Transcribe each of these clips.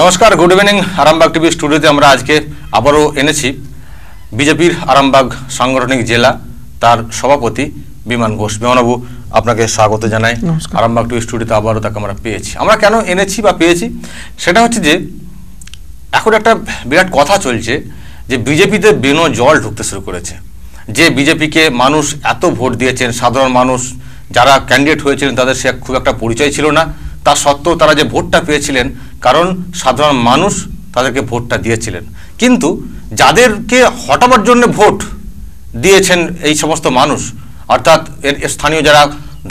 নমস্কার good evening Arambagh TV স্টুডিওতে আমরা আজকে আবারও এনেছি বিজেপির আরামবাগ সাংগঠনিক জেলা তার সভাপতি বিমান ঘোষ বিমানবাবু আপনাকে স্বাগত জানাই আরামবাগ টিভি স্টুডিওতে আবারও তাকে আমরা পেয়েছি আমরা কেন এনেছি বা পেয়েছি সেটা হচ্ছে যে এখন একটা বিরাট কথা চলছে যে বিজেপিতে বিনো জল ঢুকতে শুরু করেছে যে বিজেপিকে মানুষ এত ভোট দিয়েছেন সাধারণ মানুষ যারা ক্যান্ডিডেট হয়েছিলেন তাদের সে খুব একটা পরিচয় ছিল না তা সত্ত্বেও তারা যে ভোটটা পেয়েছিলেন কারণ সাধারণ মানুষ তাদেরকে ভোটটা দিয়েছিলেন কিন্তু যাদেরকে হটাবার জন্য ভোট দিয়েছেন এই সমস্ত মানুষ অর্থাৎ এর স্থানীয় যারা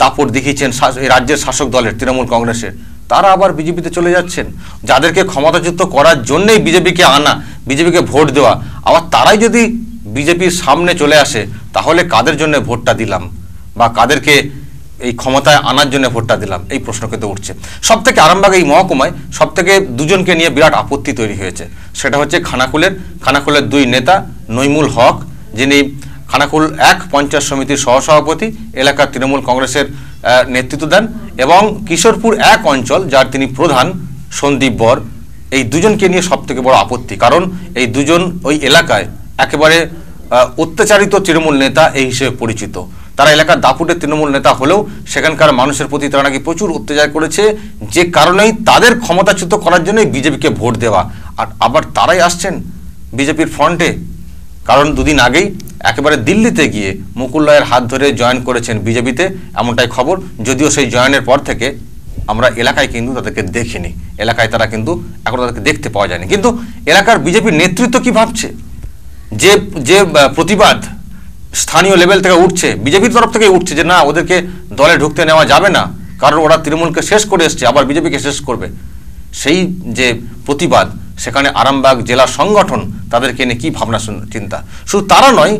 দাপট দেখিয়েছেন রাজ্যের শাসক দলের তৃণমূল কংগ্রেসের তারা আবার বিজেপিতে চলে যাচ্ছেন যাদেরকে ক্ষমতাচ্যুত করার জন্যেই বিজেপিকে আনা বিজেপিকে ভোট দেওয়া আবার তারাই যদি বিজেপির সামনে চলে আসে তাহলে কাদের জন্য ভোটটা দিলাম বা কাদেরকে এই ক্ষমতায় আনার জন্য ভোটটা দিলাম এই প্রশ্ন কিন্তু উঠছে সব থেকে আরামবাগ এই মহকুমায় সব থেকে দুজনকে নিয়ে বিরাট আপত্তি তৈরি হয়েছে সেটা হচ্ছে খানাকুলের খানাকুলের দুই নেতা নৈমুল হক যিনি খানাকুল এক পঞ্চায়েত সমিতির সহসভাপতি এলাকার তৃণমূল কংগ্রেসের নেতৃত্ব দেন এবং কিশোরপুর এক অঞ্চল যার তিনি প্রধান সন্দীপ বর এই দুজনকে নিয়ে সব থেকে বড় আপত্তি কারণ এই দুজন ওই এলাকায় একেবারে অত্যাচারিত তৃণমূল নেতা এই হিসেবে পরিচিত তারা এলাকার দাপুটের তৃণমূল নেতা হলেও সেখানকার মানুষের প্রতি তারা নাকি প্রচুর অত্যাচার করেছে যে কারণেই তাদের ক্ষমতাচ্যুত করার জন্যই বিজেপিকে ভোট দেওয়া আর আবার তারাই আসছেন বিজেপির ফ্রন্টে কারণ দুদিন আগেই একেবারে দিল্লিতে গিয়ে মুকুল রায়ের হাত ধরে জয়েন করেছেন বিজেপিতে এমনটাই খবর যদিও সেই জয়েনের পর থেকে আমরা এলাকায় কিন্তু তাদেরকে দেখিনি এলাকায় তারা কিন্তু এখন তাদেরকে দেখতে পাওয়া যায়নি কিন্তু এলাকার বিজেপির নেতৃত্ব কি ভাবছে যে যে প্রতিবাদ স্থানীয় লেভেল থেকে উঠছে বিজেপির তরফ থেকে উঠছে যে না ওদেরকে দলে ঢুকতে নেওয়া যাবে না কারণ ওরা তৃণমূলকে শেষ করে এসছে আবার বিজেপিকে শেষ করবে সেই যে প্রতিবাদ সেখানে আরামবাগ জেলা সংগঠন তাদেরকে নিয়ে কী ভাবনা চিন্তা শুধু তারা নয়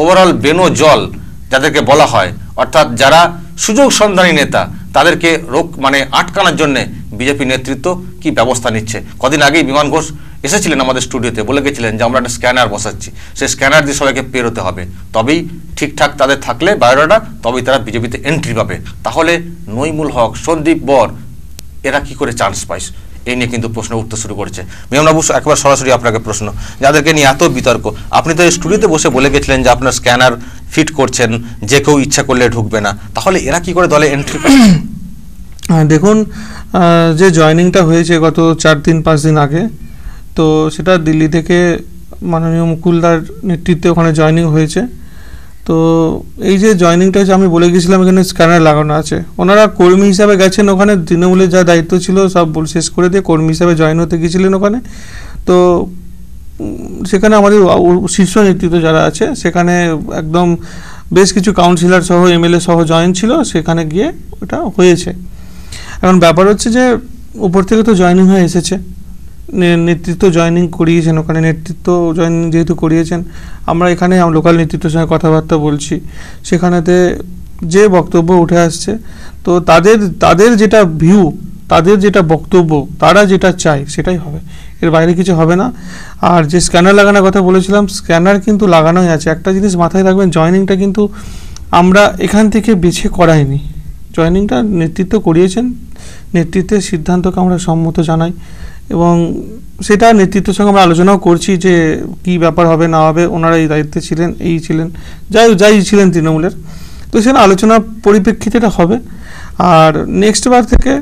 ওভারঅল বেনো জল যাদেরকে বলা হয় অর্থাৎ যারা সুযোগ সন্ধানী নেতা তাদেরকে রোগ মানে আটকানোর জন্যে বিজেপি নেতৃত্ব কি ব্যবস্থা নিচ্ছে কদিন আগেই বিমান ঘোষ এসেছিলেন আমাদের স্টুডিওতে বলে গেছিলেন যে আমরা একটা স্ক্যানার বসাচ্ছি সেই স্ক্যানার দিয়ে সবাইকে পেরোতে হবে তবেই ঠিকঠাক তাদের থাকলে বায়োডাটা তবেই তারা বিজেপিতে এন্ট্রি পাবে তাহলে নইমুল হক সন্দীপ বর এরা কি করে চান্স পাইস এই নিয়ে কিন্তু প্রশ্ন উঠতে শুরু করেছে মেমনা বসু একবার সরাসরি আপনাকে প্রশ্ন যাদেরকে নিয়ে এত বিতর্ক আপনি তো স্টুডিওতে বসে বলে গেছিলেন যে আপনার স্ক্যানার ফিট করছেন যে কেউ ইচ্ছা করলে ঢুকবে না তাহলে এরা কি করে দলে এন্ট্রি দেখুন যে জয়নিংটা হয়েছে গত চার দিন পাঁচ দিন আগে তো সেটা দিল্লি থেকে মাননীয় মুকুলদার নেতৃত্বে ওখানে জয়নিং হয়েছে তো এই যে জয়নিংটা হচ্ছে আমি বলে গেছিলাম এখানে স্ক্যানার লাগানো আছে ওনারা কর্মী হিসাবে গেছেন ওখানে তৃণমূলের যা দায়িত্ব ছিল সব শেষ করে দিয়ে কর্মী হিসাবে জয়েন হতে গিয়েছিলেন ওখানে তো সেখানে আমাদের শীর্ষ নেতৃত্ব যারা আছে সেখানে একদম বেশ কিছু কাউন্সিলর সহ এমএলএ সহ জয়েন ছিল সেখানে গিয়ে ওটা হয়েছে এখন ব্যাপার হচ্ছে যে উপর থেকে তো জয়েনিং হয়ে এসেছে নেতৃত্ব জয়নিং করিয়েছেন ওখানে নেতৃত্ব জয়নিং যেহেতু করিয়েছেন আমরা এখানে লোকাল নেতৃত্বের সঙ্গে কথাবার্তা বলছি সেখানেতে যে বক্তব্য উঠে আসছে তো তাদের তাদের যেটা ভিউ তাদের যেটা বক্তব্য তারা যেটা চায় সেটাই হবে এর বাইরে কিছু হবে না আর যে স্ক্যানার লাগানোর কথা বলেছিলাম স্ক্যানার কিন্তু লাগানোই আছে একটা জিনিস মাথায় রাখবেন জয়নিংটা কিন্তু আমরা এখান থেকে বেছে করাইনি জয়নিংটা নেতৃত্ব করিয়েছেন নেতৃত্বের সিদ্ধান্তকে আমরা সম্মত জানাই এবং সেটা নেতৃত্বের সঙ্গে আমরা আলোচনাও করছি যে কি ব্যাপার হবে না হবে ওনারা এই দায়িত্বে ছিলেন এই ছিলেন যাই যাই ছিলেন তৃণমূলের তো সেটা আলোচনা পরিপ্রেক্ষিতে এটা হবে আর নেক্সট বার থেকে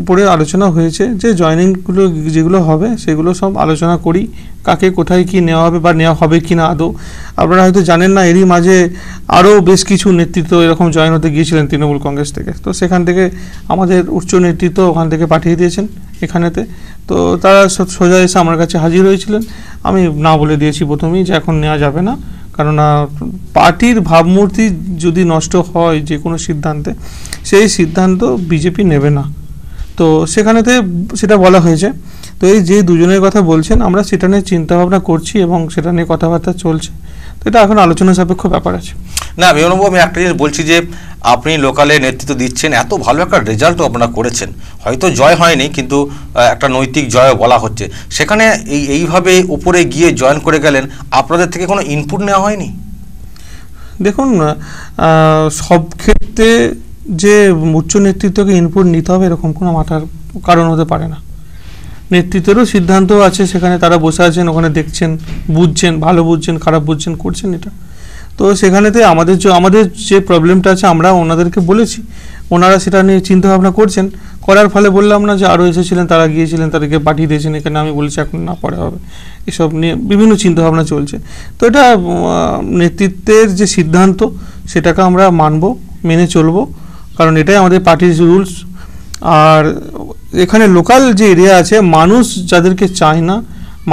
উপরে আলোচনা হয়েছে যে জয়নিংগুলো যেগুলো হবে সেগুলো সব আলোচনা করি কাকে কোথায় কি নেওয়া হবে বা নেওয়া হবে কি না আদৌ আপনারা হয়তো জানেন না এরই মাঝে আরও বেশ কিছু নেতৃত্ব এরকম জয়েন হতে গিয়েছিলেন তৃণমূল কংগ্রেস থেকে তো সেখান থেকে আমাদের উচ্চ নেতৃত্ব ওখান থেকে পাঠিয়ে দিয়েছেন এখানেতে তো তারা সোজা এসে আমার কাছে হাজির হয়েছিলেন আমি না বলে দিয়েছি প্রথমেই যে এখন নেওয়া যাবে না কেননা পার্টির ভাবমূর্তি যদি নষ্ট হয় যে কোনো সিদ্ধান্তে সেই সিদ্ধান্ত বিজেপি নেবে না তো সেখানেতে সেটা বলা হয়েছে তো এই যে দুজনের কথা বলছেন আমরা সেটা নিয়ে চিন্তাভাবনা করছি এবং সেটা নিয়ে কথাবার্তা চলছে তো এটা এখন আলোচনা সাপেক্ষ ব্যাপার আছে না আমি অনুভব আমি একটা জিনিস বলছি যে আপনি লোকালে নেতৃত্ব দিচ্ছেন এত ভালো একটা রেজাল্টও আপনারা করেছেন হয়তো জয় হয়নি কিন্তু একটা নৈতিক জয় বলা হচ্ছে সেখানে এই এইভাবে উপরে গিয়ে জয়েন করে গেলেন আপনাদের থেকে কোনো ইনপুট নেওয়া হয়নি দেখুন সব ক্ষেত্রে যে উচ্চ নেতৃত্বকে ইনপুট নিতে হবে এরকম কোনো মাথার কারণ হতে পারে না নেতৃত্বেরও সিদ্ধান্ত আছে সেখানে তারা বসে আছেন ওখানে দেখছেন বুঝছেন ভালো বুঝছেন খারাপ বুঝছেন করছেন এটা তো সেখানেতে আমাদের যে আমাদের যে প্রবলেমটা আছে আমরা ওনাদেরকে বলেছি ওনারা সেটা নিয়ে চিন্তাভাবনা করছেন করার ফলে বললাম না যে আরও এসেছিলেন তারা গিয়েছিলেন তাদেরকে পাঠিয়ে দিয়েছেন এখানে আমি বলেছি এখন না পড়া হবে এসব নিয়ে বিভিন্ন চিন্তাভাবনা চলছে তো এটা নেতৃত্বের যে সিদ্ধান্ত সেটাকে আমরা মানব মেনে চলবো কারণ এটাই আমাদের পার্টির রুলস আর এখানে লোকাল যে এরিয়া আছে মানুষ যাদেরকে চায় না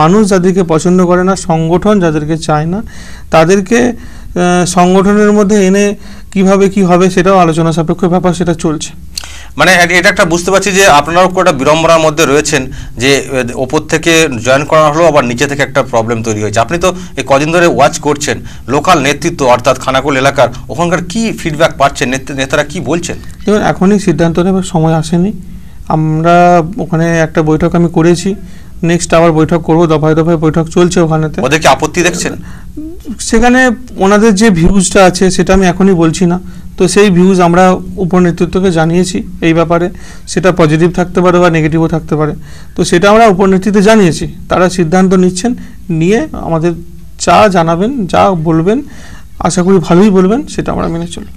মানুষ যাদেরকে পছন্দ করে না সংগঠন যাদেরকে চায় না তাদেরকে সংগঠনের মধ্যে এনে কিভাবে কি হবে সেটাও আলোচনা সাপেক্ষ ব্যাপার সেটা চলছে মানে এটা একটা বুঝতে পারছি যে আপনারাও একটা বিড়ম্বনার মধ্যে রয়েছেন যে ওপর থেকে জয়েন করা হলো আবার নিচে থেকে একটা প্রবলেম তৈরি হয়েছে আপনি তো এই কদিন ধরে ওয়াচ করছেন লোকাল নেতৃত্ব অর্থাৎ খানাকুল এলাকার ওখানকার কি ফিডব্যাক পাচ্ছেন নেতারা কি বলছেন দেখুন এখনই সিদ্ধান্ত নেবার সময় আসেনি আমরা ওখানে একটা বৈঠক আমি করেছি নেক্সট আবার বৈঠক করবো দফায় দফায় বৈঠক চলছে ওখানেতে ওদেরকে আপত্তি দেখছেন সেখানে ওনাদের যে ভিউজটা আছে সেটা আমি এখনই বলছি না তো সেই ভিউজ আমরা উপনেতৃত্বকে জানিয়েছি এই ব্যাপারে সেটা পজিটিভ থাকতে পারে বা নেগেটিভও থাকতে পারে তো সেটা আমরা উপনেতৃত্বে জানিয়েছি তারা সিদ্ধান্ত নিচ্ছেন নিয়ে আমাদের যা জানাবেন যা বলবেন আশা করি ভালোই বলবেন সেটা আমরা মেনে চলব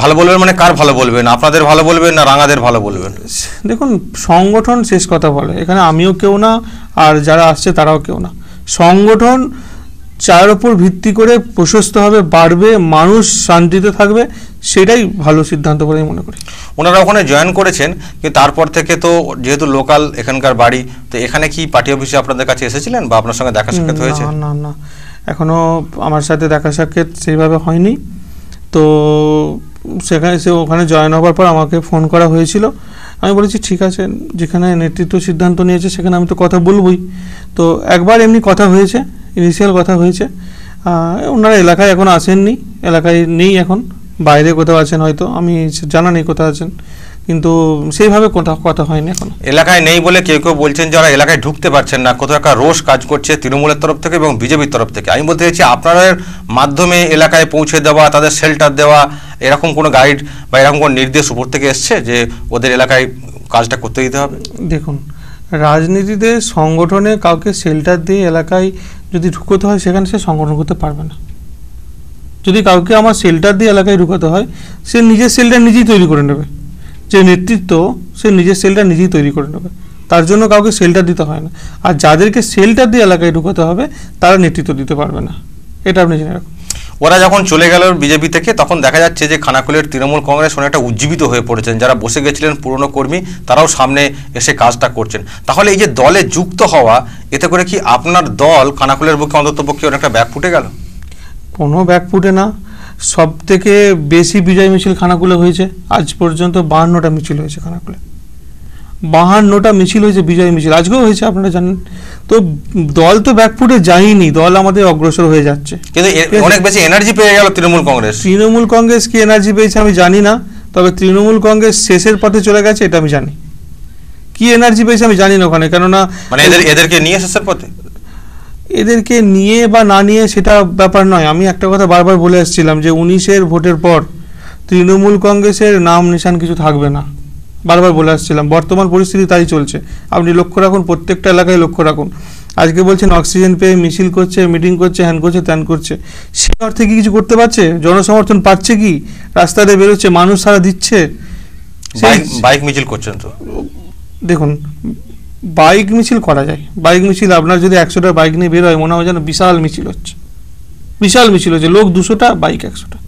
ভালো বলবেন মানে কার ভালো বলবেন আপনাদের ভালো বলবেন না রাঙাদের ভালো বলবেন দেখুন সংগঠন শেষ কথা বলে এখানে আমিও কেউ না আর যারা আসছে তারাও কেউ না সংগঠন চার ওপর ভিত্তি করে প্রশস্ত হবে বাড়বে মানুষ শান্তিতে থাকবে সেটাই ভালো সিদ্ধান্ত বলে আমি মনে করি ওনারা ওখানে জয়েন করেছেন কিন্তু তারপর থেকে তো যেহেতু লোকাল এখানকার বাড়ি তো এখানে কি পার্টি অফিসে আপনাদের কাছে এসেছিলেন বা আপনার সঙ্গে দেখা সাক্ষাৎ হয়েছে না না এখনও আমার সাথে দেখা সাক্ষাৎ সেইভাবে হয়নি তো সেখানে সে ওখানে জয়েন হওয়ার পর আমাকে ফোন করা হয়েছিল আমি বলেছি ঠিক আছে যেখানে নেতৃত্ব সিদ্ধান্ত নিয়েছে সেখানে আমি তো কথা বলবই তো একবার এমনি কথা হয়েছে ইনিশিয়াল কথা হয়েছে ওনারা এলাকায় এখন আসেননি এলাকায় নেই এখন বাইরে কোথাও আছেন হয়তো আমি জানা নেই কোথাও আছেন কিন্তু সেইভাবে কোথাও কথা হয়নি এখন এলাকায় নেই বলে কেউ কেউ বলছেন যারা এলাকায় ঢুকতে পারছেন না কোথাও একটা রোষ কাজ করছে তৃণমূলের তরফ থেকে এবং বিজেপির তরফ থেকে আমি বলতে চাইছি আপনাদের মাধ্যমে এলাকায় পৌঁছে দেওয়া তাদের শেল্টার দেওয়া এরকম কোনো গাইড বা এরকম কোনো নির্দেশ উপর থেকে এসছে যে ওদের এলাকায় কাজটা করতে দিতে হবে দেখুন রাজনীতিতে সংগঠনে কাউকে শেল্টার দিয়ে এলাকায় যদি ঢুকোতে হয় সেখানে সে সংগঠন করতে পারবে না যদি কাউকে আমার সেলটার দিয়ে এলাকায় ঢুকাতে হয় সে নিজের সেলটা নিজেই তৈরি করে নেবে যে নেতৃত্ব সে নিজের সেলটা নিজেই তৈরি করে নেবে তার জন্য কাউকে সেলটা দিতে হয় না আর যাদেরকে সেলটা দিয়ে এলাকায় ঢুকাতে হবে তারা নেতৃত্ব দিতে পারবে না এটা আপনি জেনে রাখুন ওরা যখন চলে গেল বিজেপি থেকে তখন দেখা যাচ্ছে যে খানাকুলের তৃণমূল কংগ্রেস অনেকটা উজ্জীবিত হয়ে পড়েছেন যারা বসে গেছিলেন পুরনো কর্মী তারাও সামনে এসে কাজটা করছেন তাহলে এই যে দলে যুক্ত হওয়া এতে করে কি আপনার দল খানাকুলের পক্ষে অন্তত পক্ষে অনেকটা ব্যাক ফুটে গেল কোনো ব্যাক ফুটে না সব থেকে বেশি বিজয় মিছিল খানাকুলে হয়েছে আজ পর্যন্ত বাহান্নটা মিছিল হয়েছে খানাকুলে বাহান্নটা মিছিল হয়েছে বিজয় মিছিল আজকেও হয়েছে আপনারা জানেন তো দল তো ব্যাকফুটে যায়নি দল আমাদের অগ্রসর হয়ে যাচ্ছে কিন্তু অনেক বেশি এনার্জি পেয়ে গেল তৃণমূল কংগ্রেস তৃণমূল কংগ্রেস কি এনার্জি পেয়েছে আমি জানি না তবে তৃণমূল কংগ্রেস শেষের পথে চলে গেছে এটা আমি জানি কি এনার্জি পেয়েছে আমি জানি না ওখানে কেননা মানে এদের এদেরকে নিয়ে শেষের পথে এদেরকে নিয়ে বা না নিয়ে সেটা ব্যাপার নয় আমি একটা কথা বারবার বলে আসছিলাম যে উনিশের ভোটের পর তৃণমূল কংগ্রেসের নাম নিশান কিছু থাকবে না বারবার বলে আসছিলাম বর্তমান পরিস্থিতি তাই চলছে আপনি লক্ষ্য রাখুন প্রত্যেকটা এলাকায় লক্ষ্য রাখুন আজকে বলছেন অক্সিজেন পেয়ে মিছিল করছে মিটিং করছে হ্যান করছে ত্যান করছে সে অর্থে কি কিছু করতে পারছে জনসমর্থন পাচ্ছে কি রাস্তাতে বেরোচ্ছে মানুষ সারা দিচ্ছে বাইক মিছিল করছেন তো দেখুন বাইক মিছিল করা যায় বাইক মিছিল আপনার যদি একশোটা বাইক নিয়ে বেরোয় মনে হয় যেন বিশাল মিছিল হচ্ছে বিশাল মিছিল হচ্ছে লোক দুশোটা বাইক একশোটা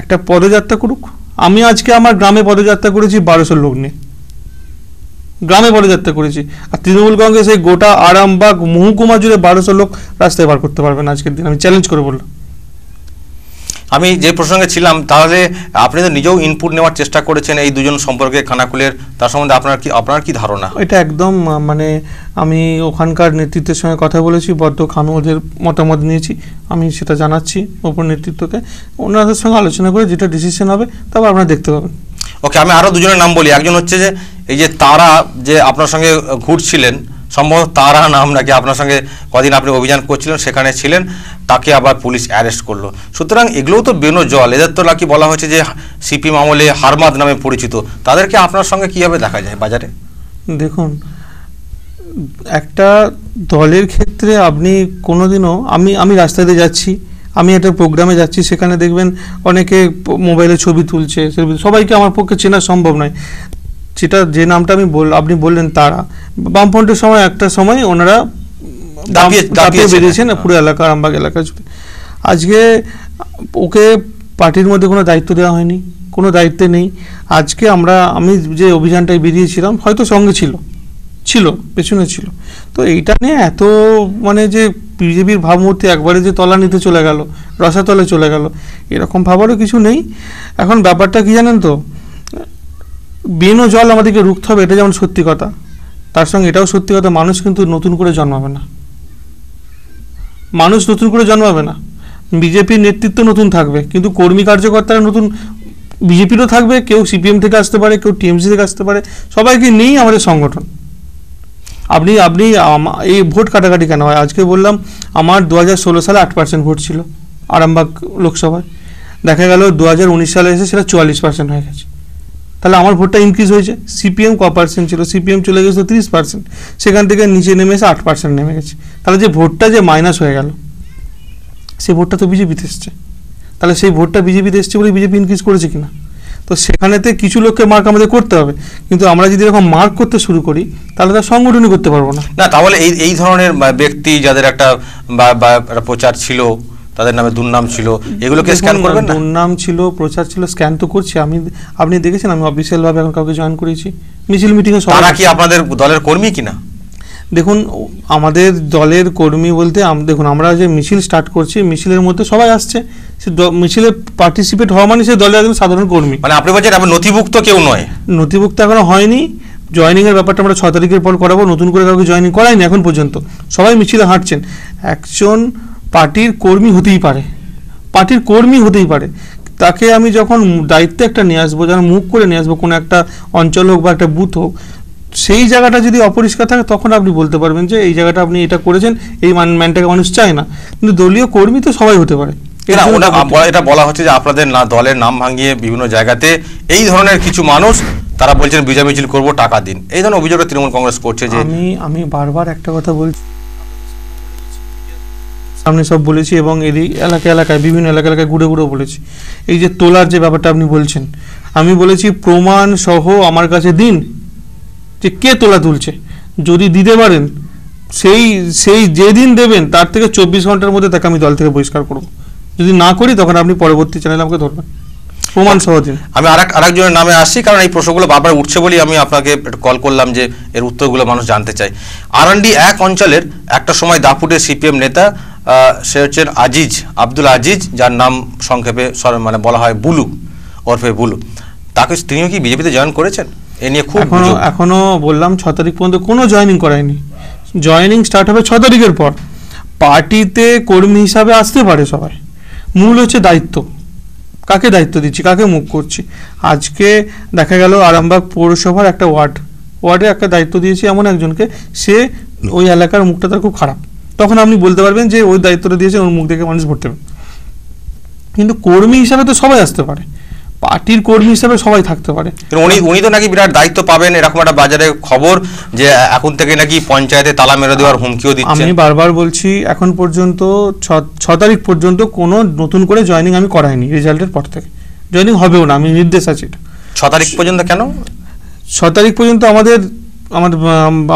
একটা পদযাত্রা করুক আমি আজকে আমার গ্রামে পদযাত্রা করেছি বারোশো লোক নিয়ে গ্রামে পদযাত্রা করেছি আর তৃণমূল কংগ্রেস এই গোটা আরামবাগ মহকুমা জুড়ে বারোশো লোক রাস্তায় বার করতে পারবেন আজকের দিন আমি চ্যালেঞ্জ করে বললাম আমি যে প্রসঙ্গে ছিলাম তাহলে আপনি তো নিজেও ইনপুট নেওয়ার চেষ্টা করেছেন এই দুজন সম্পর্কে খানাকুলের তার সম্বন্ধে আপনার কি আপনার কি ধারণা এটা একদম মানে আমি ওখানকার নেতৃত্বের সঙ্গে কথা বলেছি বড্ড খানুদের মতামত নিয়েছি আমি সেটা জানাচ্ছি ওপর নেতৃত্বকে ওনাদের সঙ্গে আলোচনা করে যেটা ডিসিশন হবে তারপর আপনারা দেখতে পাবেন ওকে আমি আরও দুজনের নাম বলি একজন হচ্ছে যে এই যে তারা যে আপনার সঙ্গে ঘুরছিলেন সম্ভবত তারা নাম নাকি আপনার সঙ্গে কদিন আপনি অভিযান করছিলেন সেখানে ছিলেন তাকে আবার পুলিশ অ্যারেস্ট করলো সুতরাং এগুলোও তো বেনো জল এদের তো নাকি বলা হয়েছে যে সিপিএম আমলে হারমাদ নামে পরিচিত তাদেরকে আপনার সঙ্গে কীভাবে দেখা যায় বাজারে দেখুন একটা দলের ক্ষেত্রে আপনি কোনো দিনও আমি আমি রাস্তাতে যাচ্ছি আমি একটা প্রোগ্রামে যাচ্ছি সেখানে দেখবেন অনেকে মোবাইলে ছবি তুলছে সবাইকে আমার পক্ষে চেনা সম্ভব নয় যেটা যে নামটা আমি বল আপনি বললেন তারা বামফ্রন্টের সময় একটা সময় ওনারা দাপিয়ে বেরিয়েছেন হ্যাঁ। পুরো এলাকা আমবাগ এলাকা জুড়ে আজকে ওকে পার্টির মধ্যে কোনো দায়িত্ব দেওয়া হয়নি কোনো দায়িত্বে নেই আজকে আমরা আমি যে অভিযানটায় বেরিয়েছিলাম হয়তো সঙ্গে ছিল ছিল পেছনে ছিল তো এইটা নিয়ে এত মানে যে বিজেপির ভাবমূর্তি একবারে যে তলা নিতে চলে গেল রসাতলে চলে গেল এরকম ভাবারও কিছু নেই এখন ব্যাপারটা কি জানেন তো বেনো জল আমাদেরকে রুখতে হবে এটা যেমন সত্যি কথা তার সঙ্গে এটাও সত্যি কথা মানুষ কিন্তু নতুন করে জন্মাবে না মানুষ নতুন করে জন্মাবে না বিজেপির নেতৃত্ব নতুন থাকবে কিন্তু কর্মী কার্যকর্তারা নতুন বিজেপিরও থাকবে কেউ সিপিএম থেকে আসতে পারে কেউ টিএমসি থেকে আসতে পারে সবাইকে নেই আমাদের সংগঠন আপনি আপনি এই ভোট কাটাকাটি কেন হয় আজকে বললাম আমার দু সালে আট পার্সেন্ট ভোট ছিল আরামবাগ লোকসভায় দেখা গেল দু সালে এসে সেটা চুয়াল্লিশ পার্সেন্ট হয়ে গেছে তাহলে আমার ভোটটা ইনক্রিজ হয়েছে সিপিএম ক পার্সেন্ট ছিল সিপিএম চলে গেছে তিরিশ পার্সেন্ট সেখান থেকে নিচে নেমে এসে আট পার্সেন্ট নেমে গেছে তাহলে যে ভোটটা যে মাইনাস হয়ে গেল সেই ভোটটা তো বিজেপিতে এসছে তাহলে সেই ভোটটা বিজেপিতে এসছে বলে বিজেপি ইনক্রিজ করেছে কিনা তো সেখানেতে কিছু লোককে মার্ক আমাদের করতে হবে কিন্তু আমরা যদি এরকম মার্ক করতে শুরু করি তাহলে তার সংগঠনই করতে পারবো না না তাহলে এই এই ধরনের ব্যক্তি যাদের একটা প্রচার ছিল তাদের নামে দুর্নাম ছিল এগুলোকে স্ক্যান করবেন না দুর্নাম ছিল প্রচার ছিল স্ক্যান তো করছি আমি আপনি দেখেছেন আমি অফিসিয়াল ভাবে এখন কাউকে জয়েন করেছি মিছিল মিটিং এ তারা কি আপনাদের দলের কর্মী কিনা দেখুন আমাদের দলের কর্মী বলতে দেখুন আমরা যে মিছিল স্টার্ট করছি মিছিলের মধ্যে সবাই আসছে সে মিছিলে পার্টিসিপেট হওয়া মানে সে দলের একজন সাধারণ কর্মী মানে আপনি বলছেন আপনি নথিভুক্ত কেউ নয় নথিভুক্ত এখনো হয়নি জয়নিং এর ব্যাপারটা আমরা ছয় তারিখের পর করাবো নতুন করে কাউকে জয়নিং করাইনি এখন পর্যন্ত সবাই মিছিলে হাঁটছেন একজন পার্টির কর্মী হতেই পারে পার্টির কর্মী হতেই পারে তাকে আমি যখন দায়িত্বে একটা নিয়ে আসবো যেন মুখ করে নিয়ে আসবো কোনো একটা অঞ্চল হোক বা একটা বুথ হোক সেই জায়গাটা যদি অপরিষ্কার থাকে তখন আপনি বলতে পারবেন যে এই জায়গাটা আপনি এটা করেছেন এই মান ম্যানটাকে মানুষ চায় না কিন্তু দলীয় কর্মী তো সবাই হতে পারে এটা বলা হচ্ছে যে আপনাদের না দলের নাম ভাঙিয়ে বিভিন্ন জায়গাতে এই ধরনের কিছু মানুষ তারা বলছেন বিজয় মিছিল করবো টাকা দিন এই ধরনের অভিযোগটা তৃণমূল কংগ্রেস করছে যে আমি আমি বারবার একটা কথা বলছি সামনে সব বলেছি এবং এদিক এলাকা এলাকায় বিভিন্ন এলাকা এলাকায় ঘুরে ঘুরে বলেছি এই যে তোলার যে ব্যাপারটা আপনি বলছেন আমি বলেছি প্রমাণ সহ আমার কাছে দিন যে কে তোলা তুলছে যদি দিতে পারেন সেই সেই যেদিন দেবেন তার থেকে চব্বিশ ঘন্টার মধ্যে তাকে আমি দল থেকে বহিষ্কার করব যদি না করি তখন আপনি পরবর্তী চ্যানেলে আমাকে ধরবেন প্রমাণ সহ দিন আমি আরেক আরেকজনের নামে আসছি কারণ এই প্রশ্নগুলো বারবার উঠছে বলি আমি আপনাকে কল করলাম যে এর উত্তরগুলো মানুষ জানতে চায় আরান্ডি এক অঞ্চলের একটা সময় দাপুটের সিপিএম নেতা সে হচ্ছেন আজিজ আব্দুল আজিজ যার নাম সংক্ষেপে মানে বলা হয় বুলু ওরফে বুলু তাকে তিনিও কি বিজেপিতে জয়েন করেছেন এ নিয়ে খুব এখনো বললাম ছ তারিখ পর্যন্ত কোনো জয়েনিং করায়নি জয়েনিং স্টার্ট হবে ছ তারিখের পর পার্টিতে কর্মী হিসাবে আসতে পারে সবাই মূল হচ্ছে দায়িত্ব কাকে দায়িত্ব দিচ্ছি কাকে মুখ করছি আজকে দেখা গেল আরামবাগ পৌরসভার একটা ওয়ার্ড ওয়ার্ডে একটা দায়িত্ব দিয়েছি এমন একজনকে সে ওই এলাকার মুখটা তার খুব খারাপ তখন আপনি বলতে পারবেন যে ওই দায়িত্বটা দিয়েছে ওর মুখ দেখে মানুষ ভরতে দেবে কিন্তু কর্মী হিসাবে তো সবাই আসতে পারে পার্টির কর্মী হিসেবে সবাই থাকতে পারে উনি উনি তো নাকি বিরাট দায়িত্ব পাবেন এরকম একটা বাজারে খবর যে এখন থেকে নাকি পঞ্চায়েতে তালা মেরে দেওয়ার হুমকিও দিচ্ছে আমি বারবার বলছি এখন পর্যন্ত ছ তারিখ পর্যন্ত কোনো নতুন করে জয়নিং আমি করাইনি রেজাল্টের পর থেকে জয়নিং হবেও না আমি নির্দেশ আছি ছ তারিখ পর্যন্ত কেন ছ তারিখ পর্যন্ত আমাদের আমার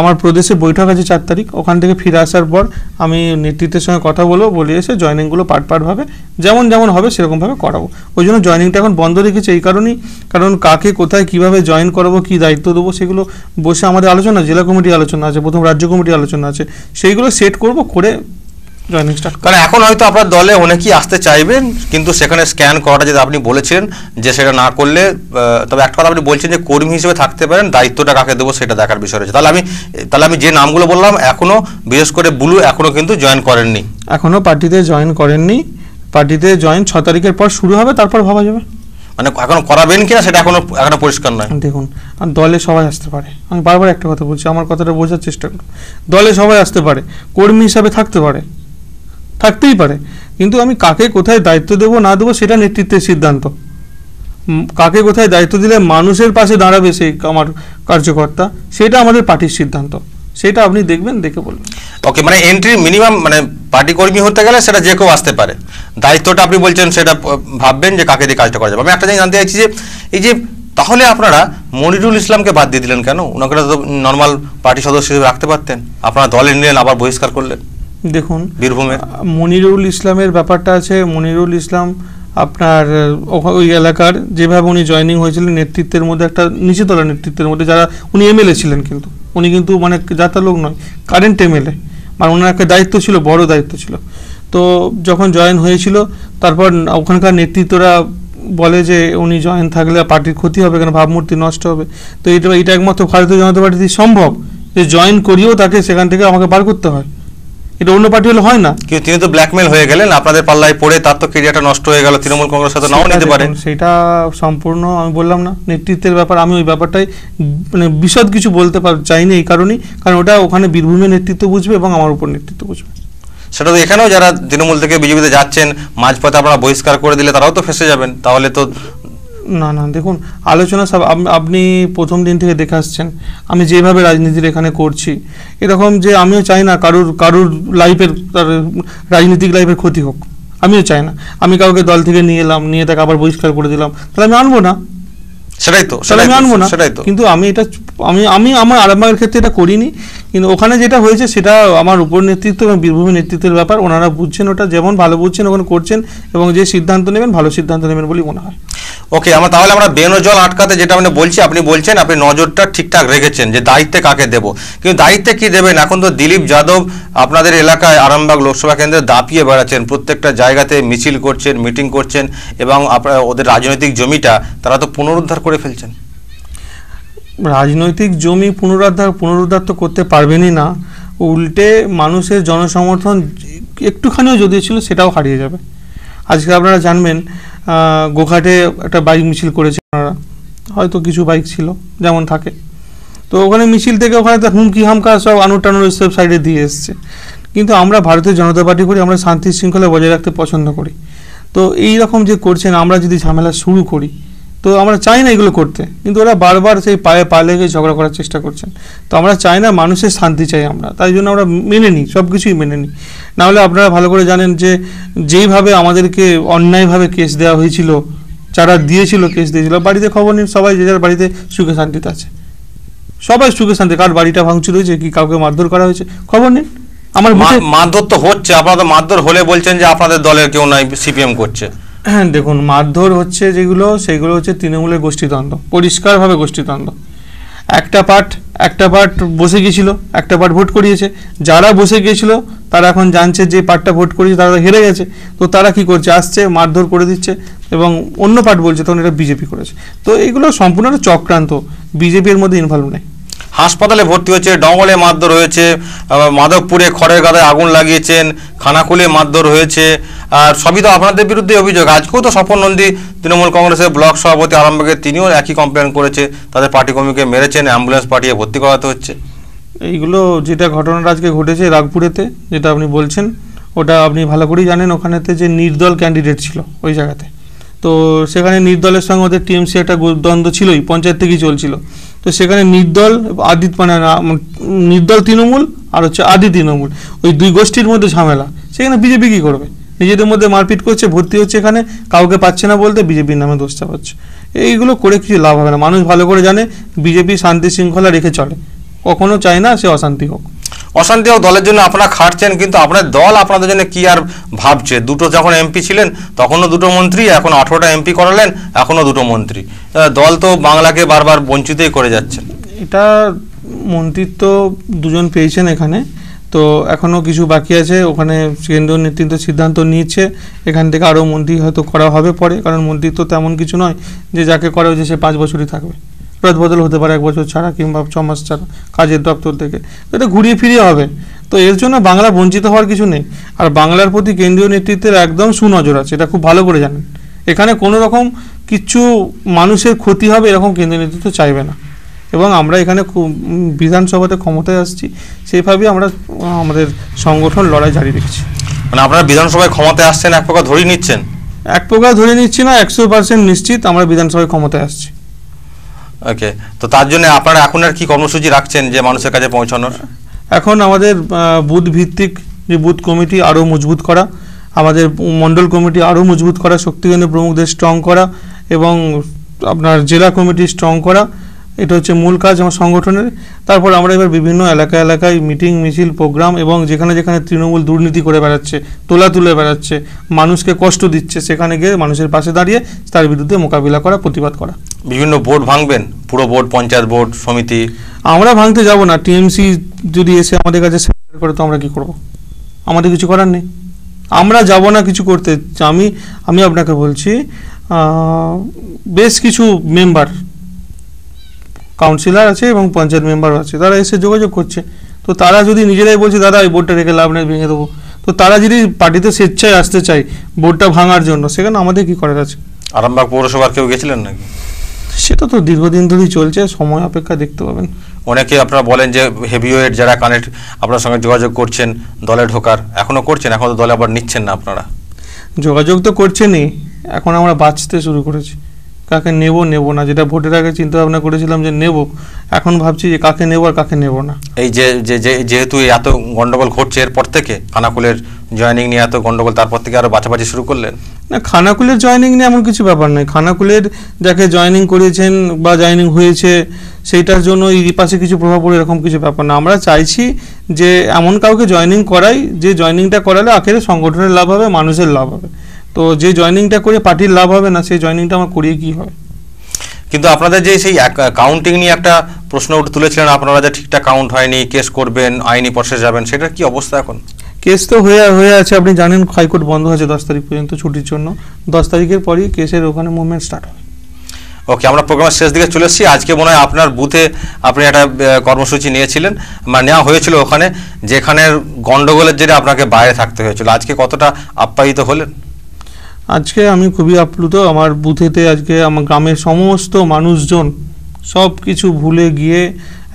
আমার প্রদেশে বৈঠক আছে চার তারিখ ওখান থেকে ফিরে আসার পর আমি নেতৃত্বের সঙ্গে কথা বলবো বলে এসে জয়নিংগুলো পার্ট পার্টভাবে যেমন যেমন হবে সেরকমভাবে করাবো ওই জন্য জয়নিংটা এখন বন্ধ রেখেছে এই কারণেই কারণ কাকে কোথায় কিভাবে জয়েন করাবো কী দায়িত্ব দেবো সেগুলো বসে আমাদের আলোচনা জেলা কমিটি আলোচনা আছে প্রথম রাজ্য কমিটি আলোচনা আছে সেইগুলো সেট করব করে জয়নিং স্টার্ট কারণ এখন হয়তো আপনার দলে অনেকেই আসতে চাইবেন কিন্তু সেখানে স্ক্যান করাটা যেটা আপনি বলেছেন যে সেটা না করলে তবে একটা কথা আপনি বলছেন যে কর্মী হিসেবে থাকতে পারেন দায়িত্বটা কাকে দেবো সেটা দেখার বিষয় রয়েছে তাহলে আমি তাহলে আমি যে নামগুলো বললাম এখনও বিশেষ করে ব্লু এখনও কিন্তু জয়েন করেননি এখনও পার্টিতে জয়েন করেননি পার্টিতে জয়েন ছ তারিখের পর শুরু হবে তারপর ভাবা যাবে মানে এখন করাবেন কিনা সেটা এখনো এখনো পরিষ্কার নয় দেখুন আর দলে সবাই আসতে পারে আমি বারবার একটা কথা বলছি আমার কথাটা বোঝার চেষ্টা করুন দলে সবাই আসতে পারে কর্মী হিসাবে থাকতে পারে থাকতেই পারে কিন্তু আমি কাকে কোথায় দায়িত্ব দেবো না দেবো সেটা নেতৃত্বের সিদ্ধান্ত কাকে কোথায় দায়িত্ব দিলে মানুষের পাশে দাঁড়াবে সেই আমার কার্যকর্তা সেটা আমাদের পার্টির সিদ্ধান্ত সেটা আপনি দেখবেন দেখে বলবেন ওকে মানে এন্ট্রি মিনিমাম মানে পার্টি কর্মী হতে গেলে সেটা যে কেউ আসতে পারে দায়িত্বটা আপনি বলছেন সেটা ভাববেন যে কাকে দিয়ে কাজটা করা যাবে আমি একটা জিনিস জানতে চাইছি যে এই যে তাহলে আপনারা মনিরুল ইসলামকে বাদ দিয়ে দিলেন কেন ওনাকে তো নর্মাল পার্টি সদস্য হিসেবে রাখতে পারতেন আপনারা দলে নিলেন আবার বহিষ্কার করলেন দেখুন বীরভূমে মনিরুল ইসলামের ব্যাপারটা আছে মনিরুল ইসলাম আপনার ওই এলাকার যেভাবে উনি জয়নিং হয়েছিলেন নেতৃত্বের মধ্যে একটা নিচেতলা নেতৃত্বের মধ্যে যারা উনি এমএলএ ছিলেন কিন্তু উনি কিন্তু মানে যাতা লোক নয় কারেন্ট এমএলএ মানে ওনার একটা দায়িত্ব ছিল বড় দায়িত্ব ছিল তো যখন জয়েন হয়েছিল তারপর ওখানকার নেতৃত্বরা বলে যে উনি জয়েন থাকলে পার্টির ক্ষতি হবে কেন ভাবমূর্তি নষ্ট হবে তো এটা এটা একমাত্র ভারতীয় জনতা পার্টিতে সম্ভব যে জয়েন করিয়েও তাকে সেখান থেকে আমাকে বার করতে হয় এটা অন্য পার্টি হলে হয় না তিনি তো ব্ল্যাকমেল হয়ে গেলেন আপনাদের পাল্লায় পড়ে তার তো কেরিয়ারটা নষ্ট হয়ে গেল তৃণমূল কংগ্রেস সাথে নাও নিতে পারে সেটা সম্পূর্ণ আমি বললাম না নেতৃত্বের ব্যাপার আমি ওই ব্যাপারটাই মানে বিশদ কিছু বলতে পার চাইনি এই কারণেই কারণ ওটা ওখানে বীরভূমের নেতৃত্ব বুঝবে এবং আমার উপর নেতৃত্ব বুঝবে সেটা তো এখানেও যারা তৃণমূল থেকে বিজেপিতে যাচ্ছেন মাঝপথে আপনারা বহিষ্কার করে দিলে তারাও তো ফেসে যাবেন তাহলে তো না না দেখুন আলোচনা সব আপনি প্রথম দিন থেকে দেখে আসছেন আমি যেভাবে রাজনীতির এখানে করছি এরকম যে আমিও চাই না কারুর কারুর লাইফের তার রাজনীতিক লাইফের ক্ষতি হোক আমিও চাই না আমি কাউকে দল থেকে নিয়ে এলাম নিয়ে তাকে আবার বহিষ্কার করে দিলাম তাহলে আমি আনবো না সেটাই তো সেটাই আমি আনবো না সেটাই তো কিন্তু আমি এটা আমি আমি আমার আরামবাগের ক্ষেত্রে এটা করিনি কিন্তু ওখানে যেটা হয়েছে সেটা আমার উপর নেতৃত্ব এবং বীরভূমি নেতৃত্বের ব্যাপার ওনারা বুঝছেন ওটা যেমন ভালো বুঝছেন ওখানে করছেন এবং যে সিদ্ধান্ত নেবেন ভালো সিদ্ধান্ত নেবেন বলে মনে হয় ওকে আমার তাহলে আমরা বেনো জল আটকাতে যেটা মানে বলছি আপনি বলছেন আপনি নজরটা ঠিকঠাক রেখেছেন যে দায়িত্বে কাকে দেব কিন্তু দায়িত্বে কি দেবেন এখন তো দিলীপ যাদব আপনাদের এলাকায় আরামবাগ লোকসভা কেন্দ্রে দাপিয়ে বেড়াচ্ছেন প্রত্যেকটা জায়গাতে মিছিল করছেন মিটিং করছেন এবং আপনার ওদের রাজনৈতিক জমিটা তারা তো পুনরুদ্ধার করে ফেলছেন রাজনৈতিক জমি পুনরুদ্ধার পুনরুদ্ধার তো করতে পারবেনই না উল্টে মানুষের জনসমর্থন একটুখানিও যদি ছিল সেটাও হারিয়ে যাবে আজকে আপনারা জানবেন গোঘাটে একটা বাইক মিছিল করেছে ওনারা হয়তো কিছু বাইক ছিল যেমন থাকে তো ওখানে মিছিল থেকে ওখানে তো হুমকি হামকা সব আনুর টানুর সব সাইডে দিয়ে এসছে কিন্তু আমরা ভারতীয় জনতা পার্টি করি আমরা শান্তি শৃঙ্খলা বজায় রাখতে পছন্দ করি তো এই রকম যে করছেন আমরা যদি ঝামেলা শুরু করি তো আমরা চাই না এগুলো করতে কিন্তু ওরা বারবার সেই পায়ে পা লেগে ঝগড়া করার চেষ্টা করছেন তো আমরা চাই না মানুষের শান্তি চাই আমরা তাই জন্য আমরা মেনে নিই সব কিছুই মেনে নিই নাহলে আপনারা ভালো করে জানেন যে যেইভাবে আমাদেরকে অন্যায়ভাবে কেস দেওয়া হয়েছিল যারা দিয়েছিল কেস দিয়েছিল বাড়িতে খবর নিন সবাই যে যার বাড়িতে সুখে শান্তিতে আছে সবাই সুখে শান্তি কার বাড়িটা ভাঙচুর হয়েছে কি কাউকে মারধর করা হয়েছে খবর নিন আমার মারধর তো হচ্ছে আপনাদের মারধর হলে বলছেন যে আপনাদের দলের কেউ নাই সিপিএম করছে হ্যাঁ, দেখুন মারধর হচ্ছে যেগুলো সেগুলো হচ্ছে তৃণমূলের গোষ্ঠীতন্ত্র পরিষ্কারভাবে গোষ্ঠীতন্ত্র একটা পার্ট একটা পার্ট বসে গিয়েছিল একটা পার্ট ভোট করিয়েছে যারা বসে গিয়েছিল তারা এখন জানছে যে পার্টটা ভোট করিয়েছে তারা হেরে গেছে তো তারা কি করছে আসছে মারধর করে দিচ্ছে এবং অন্য পার্ট বলছে তখন এটা বিজেপি করেছে তো এগুলো সম্পূর্ণ চক্রান্ত বিজেপির মধ্যে ইনভলভ নেই হাসপাতালে ভর্তি হয়েছে ডঙ্গলে মারধর হয়েছে মাধবপুরে খড়ের গাদায় আগুন লাগিয়েছেন খানাকুলে মারধর হয়েছে আর সবই তো আপনাদের বিরুদ্ধে অভিযোগ আজকেও তো স্বপন নন্দী তৃণমূল কংগ্রেসের ব্লক সভাপতি আরামবাগের তিনিও একই কমপ্লেন করেছে তাদের পার্টি কর্মীকে মেরেছেন অ্যাম্বুলেন্স পাঠিয়ে ভর্তি করাতে হচ্ছে এইগুলো যেটা ঘটনাটা আজকে ঘটেছে রাগপুরেতে যেটা আপনি বলছেন ওটা আপনি ভালো করেই জানেন ওখানেতে যে নির্দল ক্যান্ডিডেট ছিল ওই জায়গাতে তো সেখানে নির্দলের সঙ্গে ওদের টিএমসি একটা দ্বন্দ্ব ছিলই পঞ্চায়েত থেকেই চলছিল তো সেখানে নির্দল আদিত মানে, মানে নির্দল তৃণমূল আর হচ্ছে আদি তৃণমূল ওই দুই গোষ্ঠীর মধ্যে ঝামেলা সেখানে বিজেপি কী করবে নিজেদের মধ্যে মারপিট করছে ভর্তি হচ্ছে এখানে কাউকে পাচ্ছে না বলতে বিজেপির নামে দোষ চাপাচ্ছে এইগুলো করে কিছু লাভ হবে না মানুষ ভালো করে জানে বিজেপি শান্তি শৃঙ্খলা রেখে চলে কখনো চায় না সে অশান্তি হোক অশান্তি হোক দলের জন্য আপনারা খাটছেন কিন্তু আপনার দল আপনাদের জন্য কি আর ভাবছে দুটো যখন এমপি ছিলেন তখনও দুটো মন্ত্রী এখন আঠেরোটা এমপি করালেন এখনও দুটো মন্ত্রী দল তো বাংলাকে বারবার বঞ্চিতই করে যাচ্ছেন এটা মন্ত্রিত্ব দুজন পেয়েছেন এখানে তো এখনও কিছু বাকি আছে ওখানে কেন্দ্রীয় নেতৃত্ব সিদ্ধান্ত নিয়েছে এখান থেকে আরও মন্ত্রী হয়তো করা হবে পরে কারণ মন্ত্রিত্ব তেমন কিছু নয় যে যাকে করা হয়েছে সে পাঁচ বছরই থাকবে বদল হতে পারে এক বছর ছাড়া কিংবা ছ মাস ছাড়া কাজের দপ্তর থেকে এটা ঘুরিয়ে ফিরিয়ে হবে তো এর জন্য বাংলা বঞ্চিত হওয়ার কিছু নেই আর বাংলার প্রতি কেন্দ্রীয় নেতৃত্বের একদম সুনজর আছে এটা খুব ভালো করে জানেন এখানে কোনো রকম কিছু মানুষের ক্ষতি হবে এরকম কেন্দ্রীয় নেতৃত্ব চাইবে না এবং আমরা এখানে বিধানসভাতে ক্ষমতায় আসছি সেইভাবেই আমরা আমাদের সংগঠন লড়াই জারি রেখেছি মানে আপনারা বিধানসভায় ক্ষমতায় আসছেন এক প্রকার ধরে নিচ্ছেন এক প্রকার ধরে নিচ্ছি না একশো পার্সেন্ট নিশ্চিত আমরা বিধানসভায় ক্ষমতায় আসছি ওকে তো তার জন্য আপনারা এখন আর কি কর্মসূচি রাখছেন যে মানুষের কাছে পৌঁছানোর এখন আমাদের বুথ ভিত্তিক যে বুথ কমিটি আরও মজবুত করা আমাদের মণ্ডল কমিটি আরও মজবুত করা শক্তিকেন্দ্র প্রমুখদের স্ট্রং করা এবং আপনার জেলা কমিটি স্ট্রং করা এটা হচ্ছে মূল কাজ আমার সংগঠনের তারপর আমরা এবার বিভিন্ন এলাকা এলাকায় মিটিং মিছিল প্রোগ্রাম এবং যেখানে যেখানে তৃণমূল দুর্নীতি করে বেড়াচ্ছে তোলা তুলে বেড়াচ্ছে মানুষকে কষ্ট দিচ্ছে সেখানে গিয়ে মানুষের পাশে দাঁড়িয়ে তার বিরুদ্ধে মোকাবিলা করা প্রতিবাদ করা বিভিন্ন বোর্ড ভাঙবেন পুরো বোর্ড পঞ্চায়েত বোর্ড সমিতি আমরা ভাঙতে যাব না টিএমসি যদি এসে আমাদের কাছে করে তো আমরা কি করব আমাদের কিছু করার নেই আমরা যাব না কিছু করতে আমি আমি আপনাকে বলছি বেশ কিছু মেম্বার কাউন্সিলর আছে এবং পঞ্চায়েত মেম্বারও আছে তারা এসে যোগাযোগ করছে তো তারা যদি নিজেরাই বলছে দাদা ওই বোর্ডটা রেখে লাভ নেই ভেঙে দেবো তো তারা যদি পার্টিতে স্বেচ্ছায় আসতে চায় বোর্ডটা ভাঙার জন্য সেখানে আমাদের কি করার আছে আরামবাগ পৌরসভার কেউ গেছিলেন নাকি সেটা তো দীর্ঘদিন ধরেই চলছে সময় অপেক্ষা দেখতে পাবেন অনেকে আপনারা বলেন যে হেভিওয়েট যারা কানেক্ট আপনার সঙ্গে যোগাযোগ করছেন দলে ঢোকার এখনও করছেন এখন তো দলে আবার নিচ্ছেন না আপনারা যোগাযোগ তো করছেনই এখন আমরা বাঁচতে শুরু করেছি কাকে নেব নেব না যেটা ভোটের আগে চিন্তা ভাবনা করেছিলাম যে নেব এখন ভাবছি যে কাকে নেব আর কাকে নেব না এই যে যেহেতু এত গন্ডগোল ঘটছে এরপর থেকে খানাকুলের জয়নিং নিয়ে এত গন্ডগোল তারপর থেকে আরো বাছাবাছি শুরু করলেন না খানাকুলের জয়নিং নিয়ে এমন কিছু ব্যাপার নয় খানাকুলের যাকে জয়নিং করিয়েছেন বা জয়নিং হয়েছে সেইটার জন্য এই পাশে কিছু প্রভাব পড়ে এরকম কিছু ব্যাপার না আমরা চাইছি যে এমন কাউকে জয়নিং করাই যে জয়নিংটা করালে আখেরে সংগঠনের লাভ হবে মানুষের লাভ হবে তো যে জয়নিংটা করে পার্টির লাভ হবে না সেই জয়নিংটা আমার করিয়ে কি হয় কিন্তু আপনাদের যে সেই কাউন্টিং নিয়ে একটা প্রশ্ন উঠে তুলেছিলেন আপনারা যে ঠিকঠাক কাউন্ট হয়নি কেস করবেন আইনি প্রসেস যাবেন সেটার কি অবস্থা এখন কেস তো হয়ে হয়ে আছে আপনি জানেন হাইকোর্ট বন্ধ আছে দশ তারিখ পর্যন্ত ছুটির জন্য দশ তারিখের পরই কেসের ওখানে মুভমেন্ট স্টার্ট হয় ওকে আমরা প্রোগ্রামের শেষ দিকে চলে এসেছি আজকে মনে হয় আপনার বুথে আপনি একটা কর্মসূচি নিয়েছিলেন মানে নেওয়া হয়েছিল ওখানে যেখানের গণ্ডগোলের জেরে আপনাকে বাইরে থাকতে হয়েছিল আজকে কতটা আপ্যায়িত হলেন আজকে আমি খুবই আপ্লুত আমার বুথেতে আজকে আমার গ্রামের সমস্ত মানুষজন সব কিছু ভুলে গিয়ে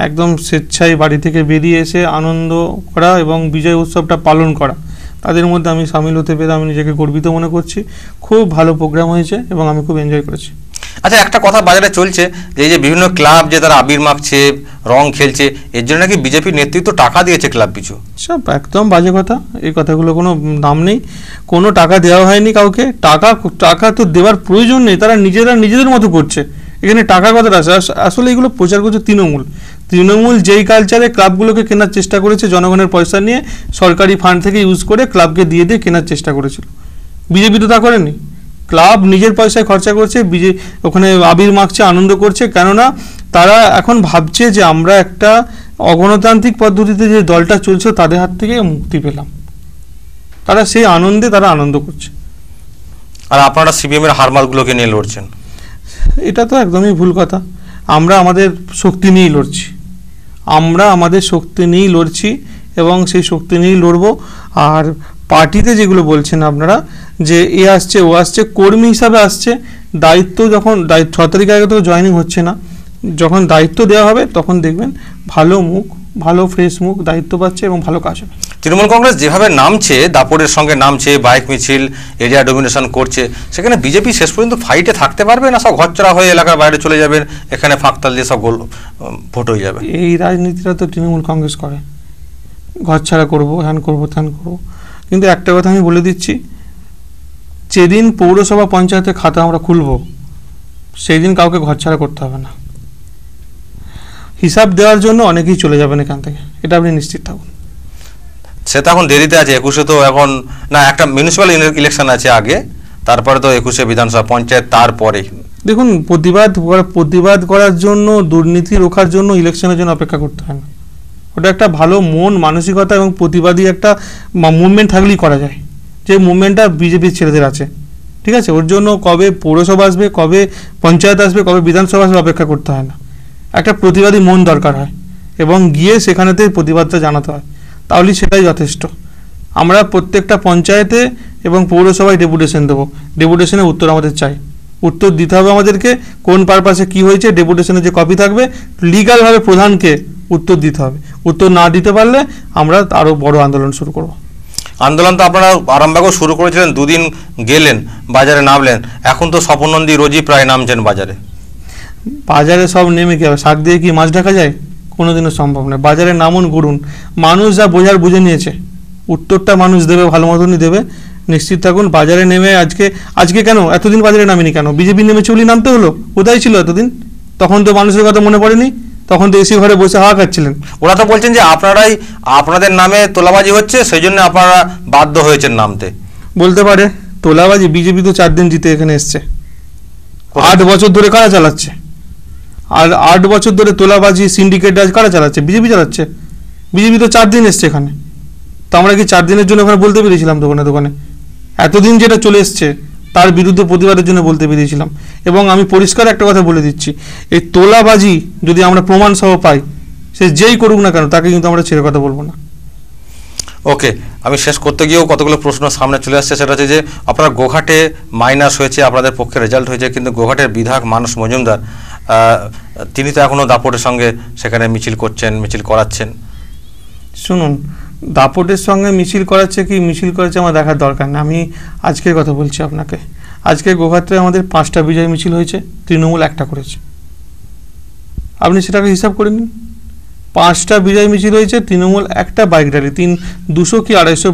একদম স্বেচ্ছায় বাড়ি থেকে বেরিয়ে এসে আনন্দ করা এবং বিজয় উৎসবটা পালন করা তাদের মধ্যে আমি সামিল হতে পেরে আমি নিজেকে গর্বিত মনে করছি খুব ভালো প্রোগ্রাম হয়েছে এবং আমি খুব এনজয় করেছি আচ্ছা একটা কথা বাজারে চলছে যে এই যে বিভিন্ন ক্লাব যে তারা আবির মাপছে রং খেলছে এর জন্য নাকি বিজেপির নেতৃত্ব টাকা দিয়েছে ক্লাব পিছু সব একদম বাজে কথা এই কথাগুলো কোনো নাম নেই কোনো টাকা দেওয়া হয়নি কাউকে টাকা টাকা তো দেওয়ার প্রয়োজন নেই তারা নিজেরা নিজেদের মতো করছে এখানে টাকার কথাটা আছে আসলে এগুলো প্রচার করছে তৃণমূল তৃণমূল যেই কালচারে ক্লাবগুলোকে কেনার চেষ্টা করেছে জনগণের পয়সা নিয়ে সরকারি ফান্ড থেকে ইউজ করে ক্লাবকে দিয়ে দিয়ে কেনার চেষ্টা করেছিল বিজেপি তো তা করেনি ক্লাব নিজের পয়সায় খরচা করছে বিজে ওখানে আবির মাখছে আনন্দ করছে কেননা তারা এখন ভাবছে যে আমরা একটা অগণতান্ত্রিক পদ্ধতিতে যে দলটা চলছে তাদের হাত থেকে মুক্তি পেলাম তারা সেই আনন্দে তারা আনন্দ করছে আর আপনারা সিপিএমের হারমালগুলোকে নিয়ে লড়ছেন এটা তো একদমই ভুল কথা আমরা আমাদের শক্তি নিয়েই লড়ছি আমরা আমাদের শক্তি নিয়েই লড়ছি এবং সেই শক্তি নিয়েই লড়ব আর পার্টিতে যেগুলো বলছেন আপনারা যে এ আসছে ও আসছে কর্মী হিসাবে আসছে দায়িত্ব যখন দায়িত্ব ছ তারিখ আগে তো জয়নিং হচ্ছে না যখন দায়িত্ব দেওয়া হবে তখন দেখবেন ভালো মুখ ভালো ফ্রেশ মুখ দায়িত্ব পাচ্ছে এবং ভালো কাজ হবে তৃণমূল কংগ্রেস যেভাবে নামছে দাপড়ের সঙ্গে নামছে বাইক মিছিল এরিয়া ডোমিনেশন করছে সেখানে বিজেপি শেষ পর্যন্ত ফাইটে থাকতে পারবে না সব ঘরচড়া হয়ে এলাকার বাইরে চলে যাবেন এখানে ফাঁকতাল দিয়ে সব গোল ভোট হয়ে যাবে এই রাজনীতিটা তো তৃণমূল কংগ্রেস করে ঘরছাড়া করবো হ্যান করবো ত্যান করবো কিন্তু একটা কথা আমি বলে দিচ্ছি যেদিন পৌরসভা পঞ্চায়েতের খাতা আমরা খুলব সেই দিন কাউকে ঘরছাড়া করতে হবে না হিসাব দেওয়ার জন্য অনেকেই চলে যাবেন এখান থেকে এটা আপনি নিশ্চিত থাকুন সে তো এখন দেরিতে আছে একুশে তো এখন না একটা মিউনিসিপ্যাল ইলেকশন আছে আগে তারপরে তো একুশে বিধানসভা পঞ্চায়েত তারপরে দেখুন প্রতিবাদ প্রতিবাদ করার জন্য দুর্নীতি রোখার জন্য ইলেকশনের জন্য অপেক্ষা করতে হয় না ওটা একটা ভালো মন মানসিকতা এবং প্রতিবাদী একটা মুভমেন্ট থাকলেই করা যায় যে মুভমেন্টটা বিজেপির ছেলেদের আছে ঠিক আছে ওর জন্য কবে পৌরসভা আসবে কবে পঞ্চায়েত আসবে কবে বিধানসভা আসবে অপেক্ষা করতে হয় না একটা প্রতিবাদী মন দরকার হয় এবং গিয়ে সেখানেতে প্রতিবাদটা জানাতে হয় তাহলেই সেটাই যথেষ্ট আমরা প্রত্যেকটা পঞ্চায়েতে এবং পৌরসভায় ডেপুটেশন দেবো ডেপুটেশনের উত্তর আমাদের চাই উত্তর দিতে হবে আমাদেরকে কোন পারপাসে কি হয়েছে ডেপুটেশনের যে কপি থাকবে লিগালভাবে প্রধানকে উত্তর দিতে হবে উত্তর না দিতে পারলে আমরা আরও বড় আন্দোলন শুরু করব আন্দোলন তো আপনারা আরামবাগও শুরু করেছিলেন দুদিন গেলেন বাজারে নামলেন এখন তো স্বপনন্দী রোজই প্রায় নামছেন বাজারে বাজারে সব নেমে কি হবে শাক দিয়ে কি মাছ ঢাকা যায় কোনোদিনও সম্ভব নয় বাজারে নামুন ঘুরুন মানুষ যা বোঝার বুঝে নিয়েছে উত্তরটা মানুষ দেবে ভালো মতনই দেবে নিশ্চিত থাকুন বাজারে নেমে আজকে আজকে কেন এতদিন বাজারে নামিনি কেন বিজেপি নেমে চলি নামতে হলো কোথায় ছিল এতদিন তখন তো মানুষের কথা মনে পড়েনি তখন তো এসি ঘরে বসে হাওয়া খাচ্ছিলেন ওরা তো বলছেন যে আপনারাই আপনাদের নামে তোলাবাজি হচ্ছে সেই জন্য আপনারা বাধ্য হয়েছেন নামতে বলতে পারে তোলাবাজি বিজেপি তো চার দিন জিতে এখানে এসছে আট বছর ধরে কারা চালাচ্ছে আর আট বছর ধরে তোলাবাজি সিন্ডিকেট রাজ কারা চালাচ্ছে বিজেপি চালাচ্ছে বিজেপি তো চার দিন এসছে এখানে তো আমরা কি চার দিনের জন্য ওখানে বলতে পেরেছিলাম দোকানে দোকানে এতদিন যেটা চলে এসছে তার বিরুদ্ধে প্রতিবাদের জন্য বলতে পেরেছিলাম এবং আমি পরিষ্কার একটা কথা বলে দিচ্ছি এই তোলাবাজি যদি আমরা প্রমাণ সহ পাই সে যেই করুক না কেন তাকে কিন্তু আমরা ছেড়ে কথা বলবো না ওকে আমি শেষ করতে গিয়েও কতগুলো প্রশ্ন সামনে চলে আসছে সেটা হচ্ছে যে আপনার গোঘাটে মাইনাস হয়েছে আপনাদের পক্ষে রেজাল্ট হয়েছে কিন্তু গোঘাটের বিধায়ক মানুষ মজুমদার তিনি তো এখনও দাপটের সঙ্গে সেখানে মিছিল করছেন মিছিল করাচ্ছেন শুনুন দাপটের সঙ্গে মিছিল করাচ্ছে কি মিছিল করাচ্ছে আমার দেখার দরকার না আমি আজকের কথা বলছি আপনাকে আজকে গোঘাত্রে আমাদের পাঁচটা বিজয় মিছিল হয়েছে তৃণমূল একটা করেছে আপনি সেটাকে হিসাব করে নিন পাঁচটা বিজয় মিছিল হয়েছে তৃণমূল একটা বাইক র্যালি তিন দুশো কি আড়াইশো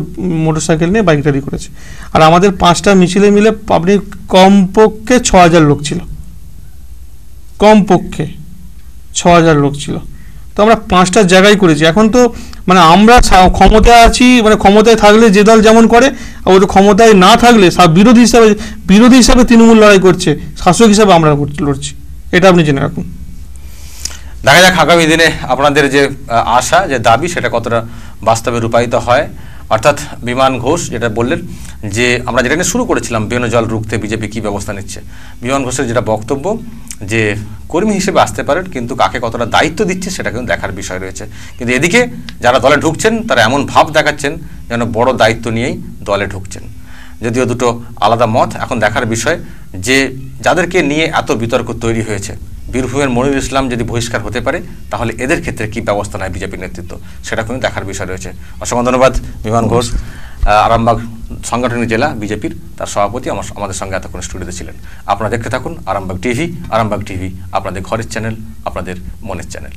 মোটরসাইকেল নিয়ে বাইক র্যালি করেছে আর আমাদের পাঁচটা মিছিলে মিলে আপনি কমপক্ষে ছ হাজার লোক ছিল কমপক্ষে ছ হাজার লোক ছিল তো আমরা পাঁচটা জায়গায় করেছি এখন তো মানে আমরা ক্ষমতায় আছি মানে ক্ষমতায় থাকলে যে দল যেমন করে ও তো ক্ষমতায় না থাকলে বিরোধী হিসাবে বিরোধী হিসাবে তৃণমূল লড়াই করছে শাসক হিসাবে আমরা লড়ছি এটা আপনি জেনে রাখুন দেখা যাক আগামী দিনে আপনাদের যে আশা যে দাবি সেটা কতটা বাস্তবে রূপায়িত হয় অর্থাৎ বিমান ঘোষ যেটা বললেন যে আমরা যেটা নিয়ে শুরু করেছিলাম বিভিন্ন জল রুখতে বিজেপি কী ব্যবস্থা নিচ্ছে বিমান ঘোষের যেটা বক্তব্য যে কর্মী হিসেবে আসতে পারেন কিন্তু কাকে কতটা দায়িত্ব দিচ্ছে সেটা কিন্তু দেখার বিষয় রয়েছে কিন্তু এদিকে যারা দলে ঢুকছেন তারা এমন ভাব দেখাচ্ছেন যেন বড় দায়িত্ব নিয়েই দলে ঢুকছেন যদিও দুটো আলাদা মত এখন দেখার বিষয় যে যাদেরকে নিয়ে এত বিতর্ক তৈরি হয়েছে বীরভূমের মনির ইসলাম যদি বহিষ্কার হতে পারে তাহলে এদের ক্ষেত্রে কি ব্যবস্থা নেয় বিজেপির নেতৃত্ব সেটা কিন্তু দেখার বিষয় রয়েছে অসংখ্য ধন্যবাদ বিমান ঘোষ আরামবাগ সংগঠনের জেলা বিজেপির তার সভাপতি আমার আমাদের সঙ্গে এতক্ষণ স্টুডিওতে ছিলেন আপনারা দেখতে থাকুন আরামবাগ টিভি আরামবাগ টিভি আপনাদের ঘরের চ্যানেল আপনাদের মনের চ্যানেল